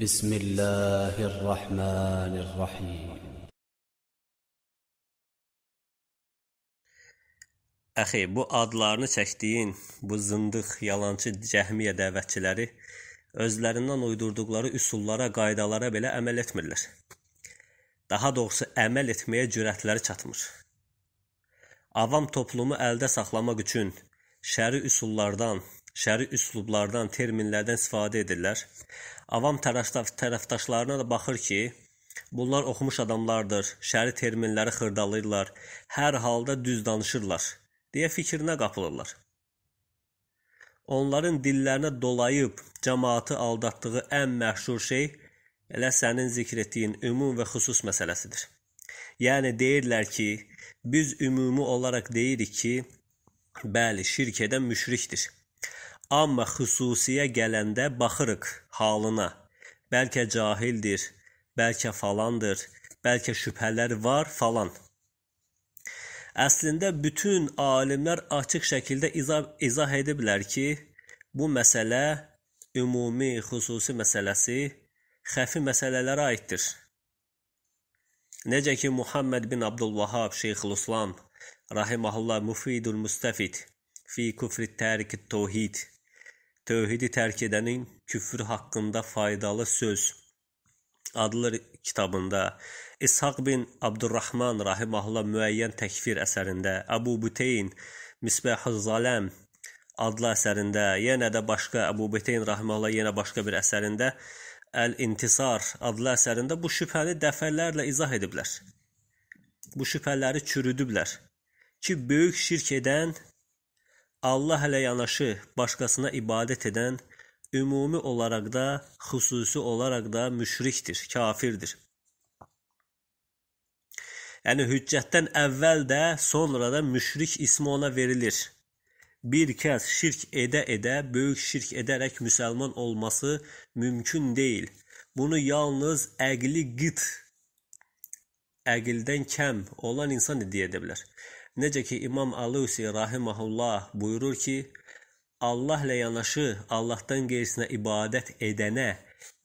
بسم الله الرحمن الرحيم Əxi, bu adlarını çəkdiyin bu zındıq, yalançı cəhmiyə dəvətçiləri özlərindən uydurduqları üsullara, qaydalara belə əməl etmirlər. Daha doğrusu əməl etməyə cürətləri çatmır. Avam toplumu əldə saxlamaq üçün şəri üsullardan, şəri üslublardan, terminlərdən istifadə edirlər avam tərəfdaş, tərəfdaşlarına da baxır ki, bunlar oxumuş adamlardır, şəri terminləri xırdalayırlar, hər halda düz danışırlar deyə fikrinə qapılırlar. Onların dillərinə dolayıb cəmaatı aldatdığı ən məşhur şey elə sənin zikr etdiyin ümum və xüsus məsələsidir. Yəni deyirlər ki, biz ümumi olaraq deyirik ki, bəli, şirk edən müşrikdir. Amma xüsusiyə gələndə baxırıq halına. Bəlkə cahildir, bəlkə falandır, bəlkə şübhələr var falan. Əslində bütün alimlər açıq şəkildə izah, izah ediblər ki, bu məsələ ümumi xüsusi məsələsi xəfi məsələlərə aiddir. Necə ki Muhammed bin Abdulvahab Şeyxülislam rahimehullah Mufidul Mustafid fi Kufr Tarik Tevhid Tövhidi tərk edənin küfür haqqında faydalı söz adlı kitabında İshaq bin Abdurrahman rahimehullah müəyyən təkfir əsərində Əbu Büteyn Misbahuz Zaləm adlı əsərində, yenə də başqa Əbu Büteyn rahimehullah yenə başqa bir əsərində Əl-İntisar adlı əsərində bu şübhəni dəfələrlə izah ediblər. Bu şübhələri çürüdüblər ki, böyük şirk edən Allah ilə yanaşı başqasına ibadət edən ümumi olaraq da, xüsusi olaraq da müşrikdir, kafirdir. Yəni hüccətdən əvvəl də, sonra da müşrik ismi ona verilir. Bir kəs şirk edə-edə, böyük şirk edərək müsəlman olması mümkün deyil. Bunu yalnız əqli qıt, əqildən kəm olan insan edə edə bilər. Necə ki İmam Alusi rahimehullah buyurur ki, Allah ilə yanaşı Allahdan qeyrisinə ibadət edənə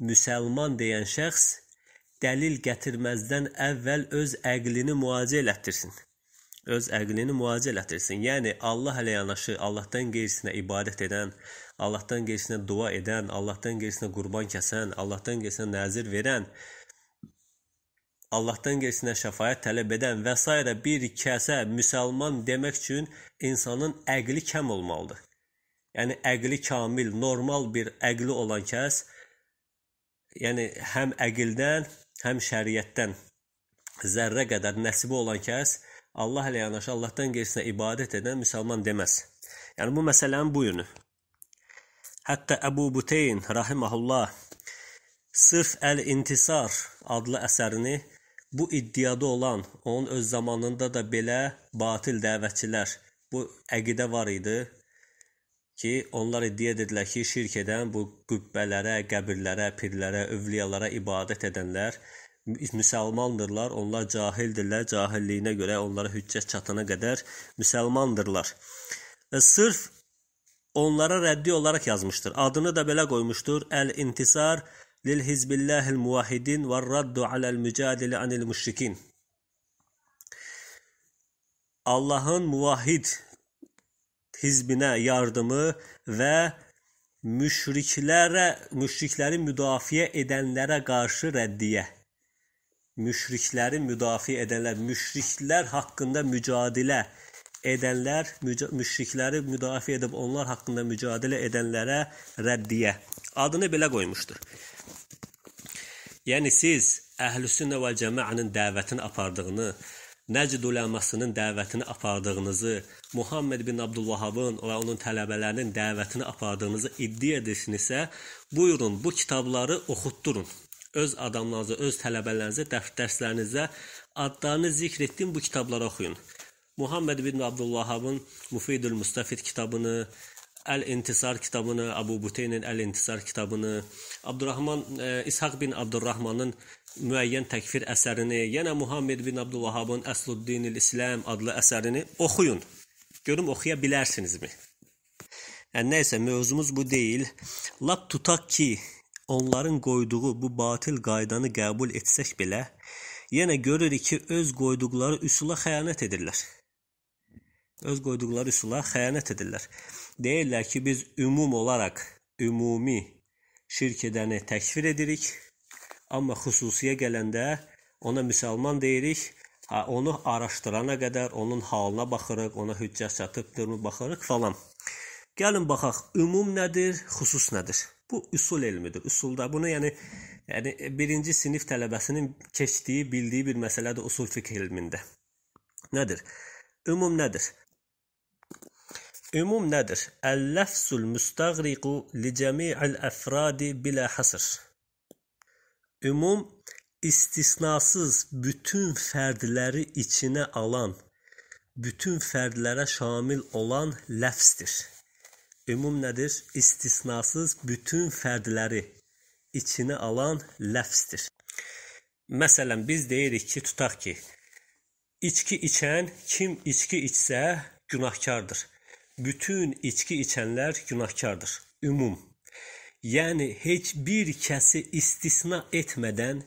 müsəlman deyən şəxs dəlil gətirməzdən əvvəl öz əqlini müalicə elətdirsin. Öz əqlini müalicə elətdirsin. Yəni Allah ilə yanaşı Allahdan qeyrisinə ibadət edən, Allahdan qeyrisinə dua edən, Allahdan qeyrisinə qurban kəsən, Allahdan qeyrisinə nəzir verən Allahdan qeyrisinə şəfaət tələb edən və s. bir kəsə müsəlman demək üçün insanın əqli kəm olmalıdır. Yəni əqli kamil, normal bir əqli olan kəs yəni həm əqildən, həm şəriətdən zərrə qədər nəsibi olan kəs Allah ilə yanaşı Allahdan qeyrisinə ibadət edən müsəlman deməz. Yəni bu məsələnin bu yönü. Hətta Əbu Buteyn rahimehullah sırf Əl-İntisar adlı əsərini bu iddiada olan, onun öz zamanında da belə batil dəvətçilər bu əqidə var idi ki, onlar iddia edirlər ki, şirk edən bu qübbələrə, qəbirlərə, pirlərə, övliyalara ibadət edənlər müsəlmandırlar, onlar cahildirlər, cahilliyinə görə onlara hüccət çatana qədər müsəlmandırlar. Sırf onlara rəddi olaraq yazmışdır. Adını da belə qoymuşdur: Əl-İntisar للحزب الله الموحدين والرد على المجادله عن المشركين. Allah'ın muvahhid hizbine yardımı ve müşriklere müşrikleri müdafiye edenlere karşı reddiye. Müşrikleri müdafiye edenler, müşrikler hakkında mücadele edənlər, müşrikləri müdafiə edib onlar haqqında mücadilə edənlərə rəddiyə adını belə qoymuşdur. Yəni siz Əhlüsünnə və Cəmaənin dəvətini apardığını, Nəcd uləmasının dəvətini apardığınızı, Muhammed bin Abdulvahabın və onun tələbələrinin dəvətini apardığınızı iddia edirsinizsə, buyurun bu kitabları oxutdurun. Öz adamlarınızı, öz tələbələrinizə, dərslərinizdə adlarını zikr etdiyim bu kitabları oxuyun. Muhammed bin Abdulvahabın Mufidül Mustafid kitabını, Əl-İntisar kitabını, Abu Buteynin Əl-İntisar kitabını, Abdurrahman e, İshaq bin Abdurrahmanın müəyyən təkfir əsərini, yenə Muhammed bin Abdülvahabın Əsluddinil İslam adlı əsərini oxuyun. Görüm oxuya bilərsinizmi? Yəni e, nəysə mövzumuz bu deyil. Lap tutaq ki, onların qoyduğu bu batil qaydanı qəbul etsək belə, yenə görürük ki, öz qoyduqları üsula xəyanət edirlər öz qoyduqları üsula xəyanət edirlər. Deyirlər ki, biz ümum olaraq ümumi şirk edəni təkfir edirik, amma xüsusiyə gələndə ona müsəlman deyirik. Ha, onu araşdırana qədər onun halına baxırıq, ona hüccət çatıbdırmı baxırıq falan. Gəlin baxaq, ümum nədir, xüsus nədir? Bu üsul elmidir. Üsulda bunu yəni yəni 1-ci sinif tələbəsinin keçdiyi, bildiyi bir məsələdir usul fiqh elmində. Nədir? Ümum nədir? Ümum nədir? Əl-ləfsul müstəğriqu li cəmi'il əfradi bilə həsr. Ümum istisnasız bütün fərdləri içinə alan, bütün fərdlərə şamil olan ləfsdir. Ümum nədir? İstisnasız bütün fərdləri içinə alan ləfsdir. Məsələn, biz deyirik ki, tutaq ki, içki içən kim içki içsə günahkardır bütün içki içənlər günahkardır. Ümum. Yəni heç bir kəsi istisna etmədən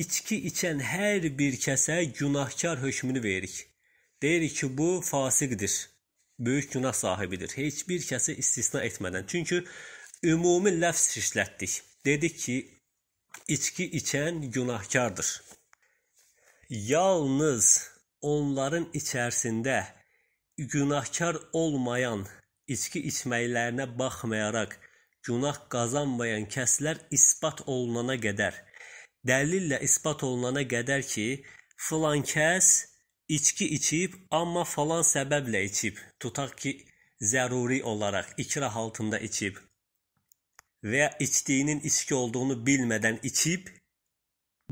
içki içən hər bir kəsə günahkar hökmünü veririk. Deyirik ki, bu fasiqdir. Böyük günah sahibidir. Heç bir kəsi istisna etmədən. Çünki ümumi ləfz işlətdik. Dedik ki, içki içən günahkardır. Yalnız onların içərisində günahkar olmayan içki içməklərinə baxmayaraq günah qazanmayan kəslər isbat olunana qədər dəlillə isbat olunana qədər ki, filan kəs içki içib, amma falan səbəblə içib. Tutaq ki, zəruri olaraq ikrah altında içib və ya içdiyinin içki olduğunu bilmədən içib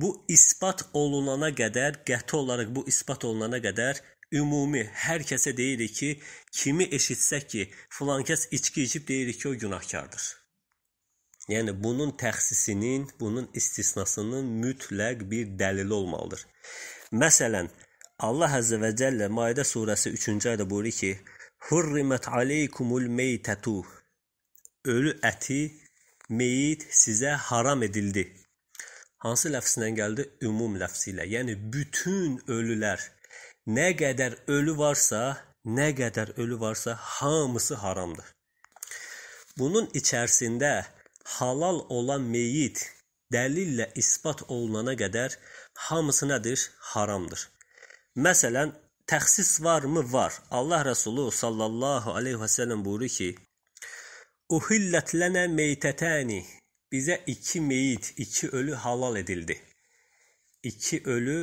bu isbat olunana qədər, qəti olaraq bu isbat olunana qədər ümumi hər kəsə deyirik ki, kimi eşitsək ki, filan kəs içki içib deyirik ki, o günahkardır. Yəni bunun təxsisinin, bunun istisnasının mütləq bir dəlili olmalıdır. Məsələn, Allah Azza və Cəllə Maidə surəsi 3-cü ayədə buyurur ki: "Hurrimat aleykumul meytatu" Ölü əti, meyit sizə haram edildi. Hansı ləfslə gəldi? Ümum ləfsi ilə. Yəni bütün ölülər Nə qədər ölü varsa, nə qədər ölü varsa hamısı haramdır. Bunun içərisində halal olan meyit dəlillə isbat olunana qədər hamısı nədir? Haramdır. Məsələn, təxsis varmı? Var. Allah Rəsulu sallallahu alayhi və sallam buyurur ki: "Uhillət lənə meytətəni" Bizə 2 meyit, 2 ölü halal edildi. 2 ölü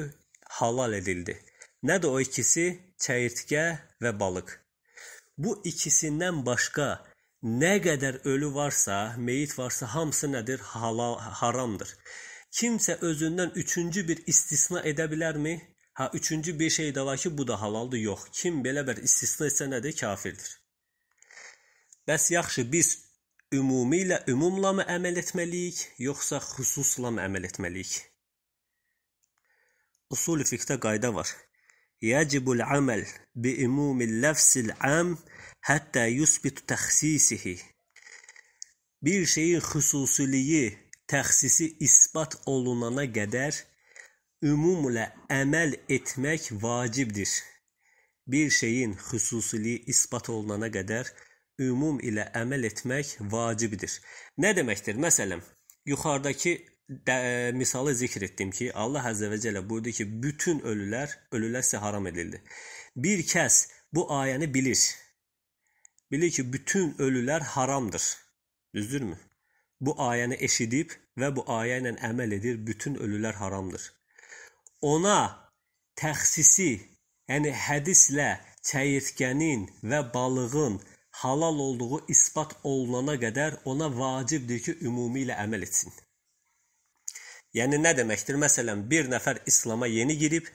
halal edildi. Nə də o ikisi çəyirtkə və balıq. Bu ikisindən başqa nə qədər ölü varsa, meyit varsa hamısı nədir? Halal, haramdır. Kimsə özündən üçüncü bir istisna edə bilərmi? Ha, üçüncü bir şey də var ki, bu da halaldır. Yox. Kim belə bir istisna etsə nədir? Kafirdir. Bəs yaxşı, biz ümumi ilə ümumla mı əməl etməliyik, yoxsa xüsusla mı əməl etməliyik? Usul fiqhdə qayda var. يجب العمل بعموم اللفs العام hətta يثبت تخصيصه Bir şeyin xüsusiliyi, təxsisi isbat olunana qədər ümumlə əməl etmək vacibdir. Bir şeyin xüsusiliyi isbat olunana qədər ümum ilə əməl etmək vacibdir. Nə deməkdir? Məsələn, yuxarıdakı də, e, misalı zikr etdim ki, Allah Əzzə və Cəllə buyurdu ki, bütün ölülər, ölülər sizə haram edildi. Bir kəs bu ayəni bilir. Bilir ki, bütün ölülər haramdır. Düzdürmü? Bu ayəni eşidib və bu ayə ilə əməl edir, bütün ölülər haramdır. Ona təxsisi, yəni hədislə çəyirtkənin və balığın halal olduğu isbat olunana qədər ona vacibdir ki, ümumi ilə əməl etsin. Yəni nə deməkdir? Məsələn, bir nəfər İslam'a yeni girib,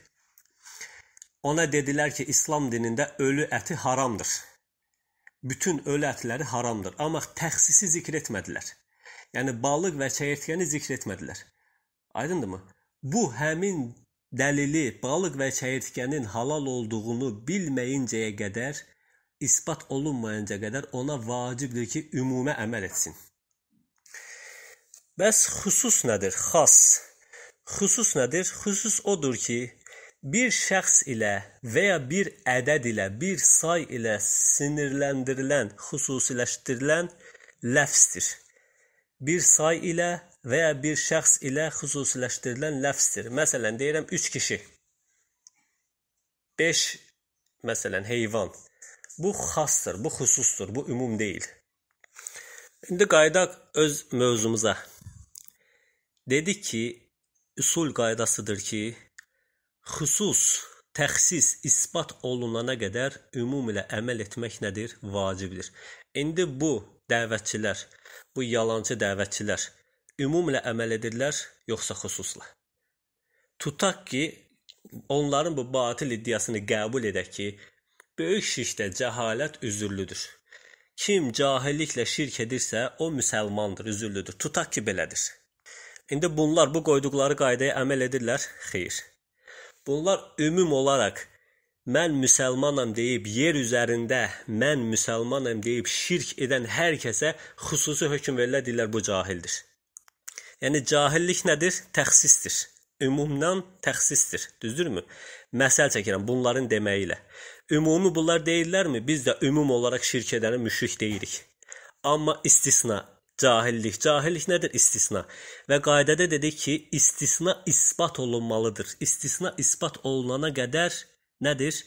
ona dedilər ki, İslam dinində ölü əti haramdır. Bütün ölü ətləri haramdır, amma təxsisi zikr etmədilər. Yəni balıq və çəyirtkəni zikr etmədilər. Aydındırmı? Bu həmin dəlili balıq və çəyirtkənin halal olduğunu bilməyincəyə qədər isbat olunmayınca qədər ona vacibdir ki, ümumə əməl etsin. Bəs xüsus nədir? Xas. Xüsus nədir? Xüsus odur ki, bir şəxs ilə və ya bir ədəd ilə, bir say ilə sinirləndirilən, xüsusiləşdirilən ləfzdir. Bir say ilə və ya bir şəxs ilə xüsusiləşdirilən ləfzdir. Məsələn, deyirəm 3 kişi. 5 məsələn heyvan. Bu xassdır, bu xüsusdur, bu ümum deyil. İndi qayıdaq öz mövzumuza. Dedi ki, üsul qaydasıdır ki, xüsus təxsis isbat olunana qədər ümumilə əməl etmək nədir? Vacibdir. İndi bu dəvətçilər, bu yalançı dəvətçilər ümumilə əməl edirlər, yoxsa xüsusla? Tutaq ki, onların bu batil iddiasını qəbul edək ki, böyük şirkdə cəhalət üzürlüdür. Kim cahilliklə şirk edirsə, o müsəlmandır, üzürlüdür. Tutaq ki, belədir. İndi bunlar bu qoyduqları qaydaya əməl edirlər? Xeyr. Bunlar ümum olaraq mən müsəlmanam deyib yer üzərində mən müsəlmanam deyib şirk edən hər kəsə xüsusi hökm verirlər, deyirlər bu cahildir. Yəni cahillik nədir? Təxsisdir ümumdan təxsisdir. Düzdürmü? Məsəl çəkirəm bunların deməyi ilə. Ümumi bunlar deyillərmi? Biz də ümum olaraq şirkədənə müşrik deyirik. Amma istisna Cahillik. Cahillik nədir? İstisna. Və qaydada dedik ki, istisna isbat olunmalıdır. İstisna isbat olunana qədər nədir?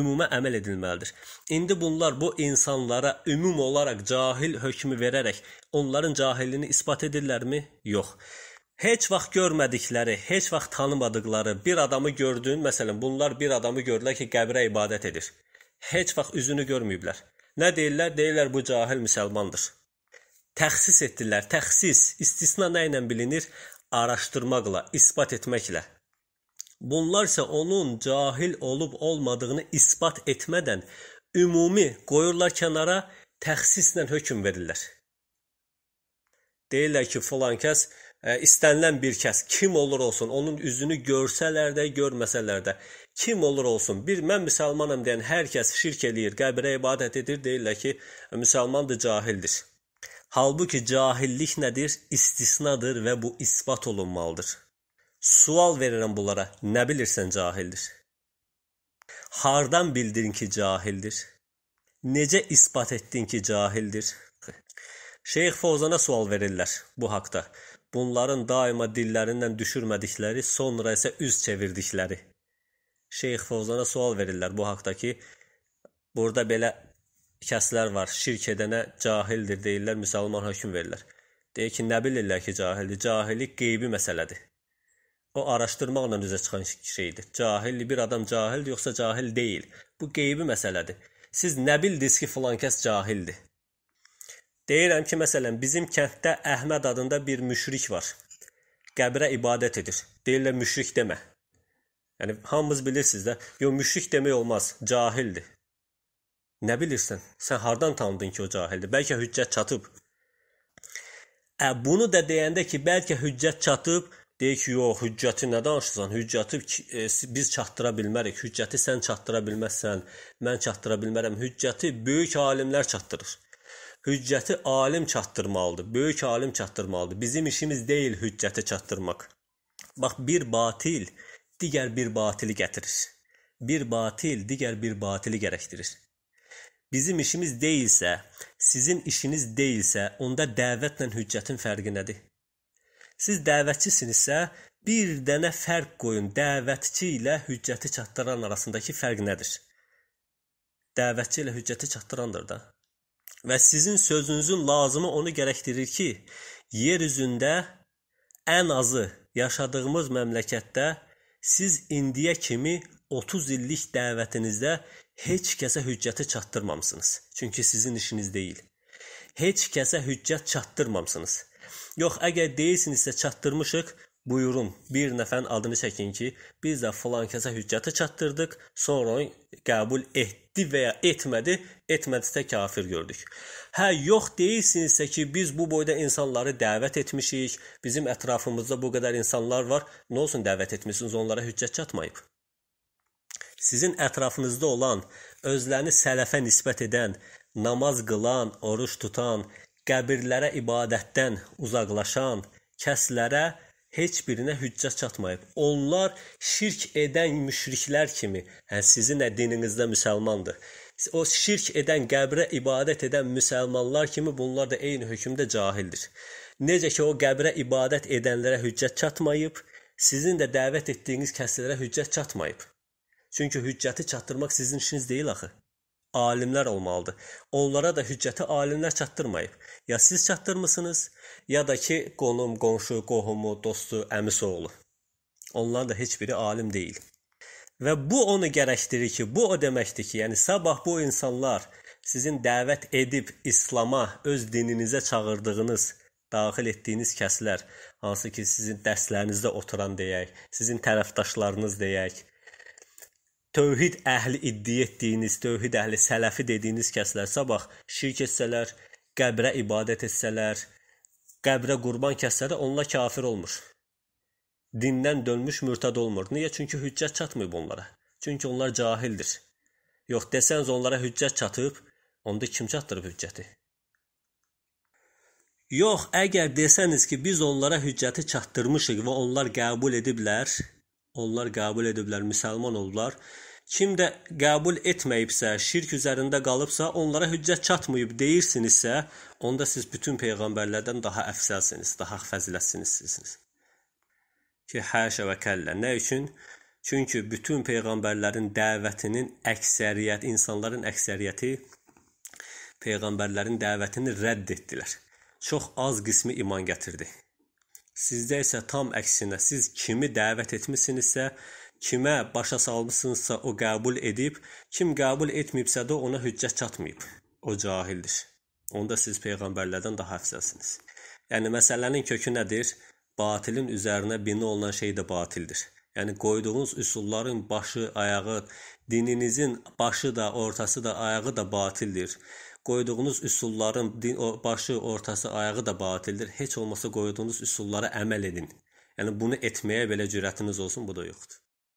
Ümumə əməl edilməlidir. İndi bunlar bu insanlara ümum olaraq cahil hökmü verərək onların cahilliyini isbat edirlərmi? Yox. Heç vaxt görmədikləri, heç vaxt tanımadıkları bir adamı gördün, məsələn, bunlar bir adamı gördülər ki, qəbrə ibadət edir. Heç vaxt üzünü görməyiblər. Nə deyirlər? Deyirlər bu cahil müsəlmandır. Təxsis etdilər. Təxsis istisna nə ilə bilinir? Araşdırmaqla, isbat etməklə. Bunlar isə onun cahil olub olmadığını isbat etmədən ümumi qoyurlar kənara, təxsislə hökm verirlər. Deyirlər ki, filan kəs ə, e, istənilən bir kəs kim olur olsun, onun üzünü görsələr də, görməsələr də, kim olur olsun, bir mən müsəlmanam deyən hər kəs şirk eləyir, qəbrə ibadət edir, deyirlər ki, e, müsəlmandır, cahildir. Halbuki cahillik nədir? İstisnadır və bu isbat olunmalıdır. Sual verirəm bunlara. Nə bilirsən cahildir? Hardan bildin ki cahildir? Necə isbat etdin ki cahildir? Şeyx Fozana sual verirlər bu haqda. Bunların daima dillərindən düşürmədikləri, sonra isə üz çevirdikləri. Şeyx Fozana sual verirlər bu haqda ki, burada belə kəslər var, şirk edənə cahildir deyirlər, müsəlman hökm verirlər. Deyir ki, nə bilirlər ki, cahildir? Cahillik qeybi məsələdir. O araşdırmaqla üzə çıxan şeydir. Cahil bir adam cahildir yoxsa cahil deyil? Bu qeybi məsələdir. Siz nə bildiniz ki, filan kəs cahildir? Deyirəm ki, məsələn, bizim kənddə Əhməd adında bir müşrik var. Qəbrə ibadət edir. Deyirlər müşrik demə. Yəni hamımız bilirsiniz də, yox müşrik demək olmaz, cahildir. Nə bilirsən? Sən hardan tanıdın ki, o cahildir? Bəlkə hüccət çatıb. Ə bunu da deyəndə ki, bəlkə hüccət çatıb, deyir ki, yox, hüccəti nə danışırsan? Hüccəti e, biz çatdıra bilmərik. Hüccəti sən çatdıra bilməzsən, mən çatdıra bilmərəm. Hüccəti böyük alimlər çatdırır. Hüccəti alim çatdırmalıdır. Böyük alim çatdırmalıdır. Bizim işimiz deyil hüccəti çatdırmaq. Bax bir batil digər bir batili gətirir. Bir batil digər bir batili gərəkdirir bizim işimiz deyilsə, sizin işiniz deyilsə, onda dəvətlə hüccətin fərqi nədir? Siz dəvətçisinizsə, bir dənə fərq qoyun. Dəvətçi ilə hüccəti çatdıran arasındakı fərq nədir? Dəvətçi ilə hüccəti çatdırandır da. Və sizin sözünüzün lazımı onu gərəkdirir ki, yer üzündə ən azı yaşadığımız məmləkətdə siz indiyə kimi 30 illik dəvətinizdə heç kəsə hüccəti çatdırmamısınız. Çünki sizin işiniz deyil. Heç kəsə hüccət çatdırmamısınız. Yox, əgər deyirsinizsə çatdırmışıq, buyurun, bir nəfərin adını çəkin ki, biz də falan kəsə hüccəti çatdırdıq, sonra qəbul etdi və ya etmədi, etmədisə kafir gördük. Hə, yox deyirsinizsə ki, biz bu boyda insanları dəvət etmişik, bizim ətrafımızda bu qədər insanlar var, nə olsun dəvət etmisiniz, onlara hüccət çatmayıb. Sizin ətrafınızda olan, özlərini sələfə nisbət edən, namaz qılan, oruç tutan, qəbirlərə ibadətdən uzaqlaşan kəslərə heç birinə hüccət çatmayıb. Onlar şirk edən müşriklər kimi, hə sizin də dininizdə müsəlmandır. O şirk edən, qəbrə ibadət edən müsəlmanlar kimi bunlar da eyni hökmdə cahildir. Necə ki o qəbrə ibadət edənlərə hüccət çatmayıb, sizin də dəvət etdiyiniz kəslərə hüccət çatmayıb. Çünki hüccəti çatdırmaq sizin işiniz deyil axı. Alimlər olmalıdır. Onlara da hüccəti alimlər çatdırmayıb. Ya siz çatdırmısınız, ya da ki, qonum, qonşu, qohumu, dostu, əmisi oğlu. Onların da heç biri alim deyil. Və bu onu gərəkdirir ki, bu o deməkdir ki, yəni sabah bu insanlar sizin dəvət edib İslam'a, öz dininizə çağırdığınız daxil etdiyiniz kəslər, hansı ki sizin dərslərinizdə oturan deyək, sizin tərəfdaşlarınız deyək, tövhid əhli iddia etdiyiniz, tövhid əhli sələfi dediyiniz kəslər sabah şirk etsələr, qəbrə ibadət etsələr, qəbrə qurban kəssələr, onlar kafir olmur. Dindən dönmüş mürtəd olmur. Niyə? Çünki hüccət çatmayıb onlara. Çünki onlar cahildir. Yox desəniz onlara hüccət çatıb, onda kim çatdırıb hüccəti? Yox, əgər desəniz ki, biz onlara hüccəti çatdırmışıq və onlar qəbul ediblər, onlar qəbul ediblər, müsəlman oldular Kim də qəbul etməyibsə, şirk üzərində qalıbsa, onlara hüccət çatmayıb deyirsinizsə, onda siz bütün peyğəmbərlərdən daha əfsəlsiniz, daha fəzilətlisiniz sizsiniz. Ki həşə və kəllə. Nə üçün? Çünki bütün peyğəmbərlərin dəvətinin əksəriyyət, insanların əksəriyyəti peyğəmbərlərin dəvətini rədd etdilər. Çox az qismi iman gətirdi. Sizdə isə tam əksinə siz kimi dəvət etmisinizsə, Kimə başa salmısınızsa o qəbul edib, kim qəbul etməyibsə də ona hüccət çatmayıb. O cahildir. Onda siz peyğəmbərlərdən daha əfsəsiniz. Yəni məsələnin kökü nədir? Batilin üzərinə bina olunan şey də batildir. Yəni qoyduğunuz üsulların başı, ayağı, dininizin başı da, ortası da, ayağı da batildir. Qoyduğunuz üsulların din, o, başı, ortası, ayağı da batildir. Heç olmasa qoyduğunuz üsullara əməl edin. Yəni bunu etməyə belə cürətiniz olsun, bu da yoxdur.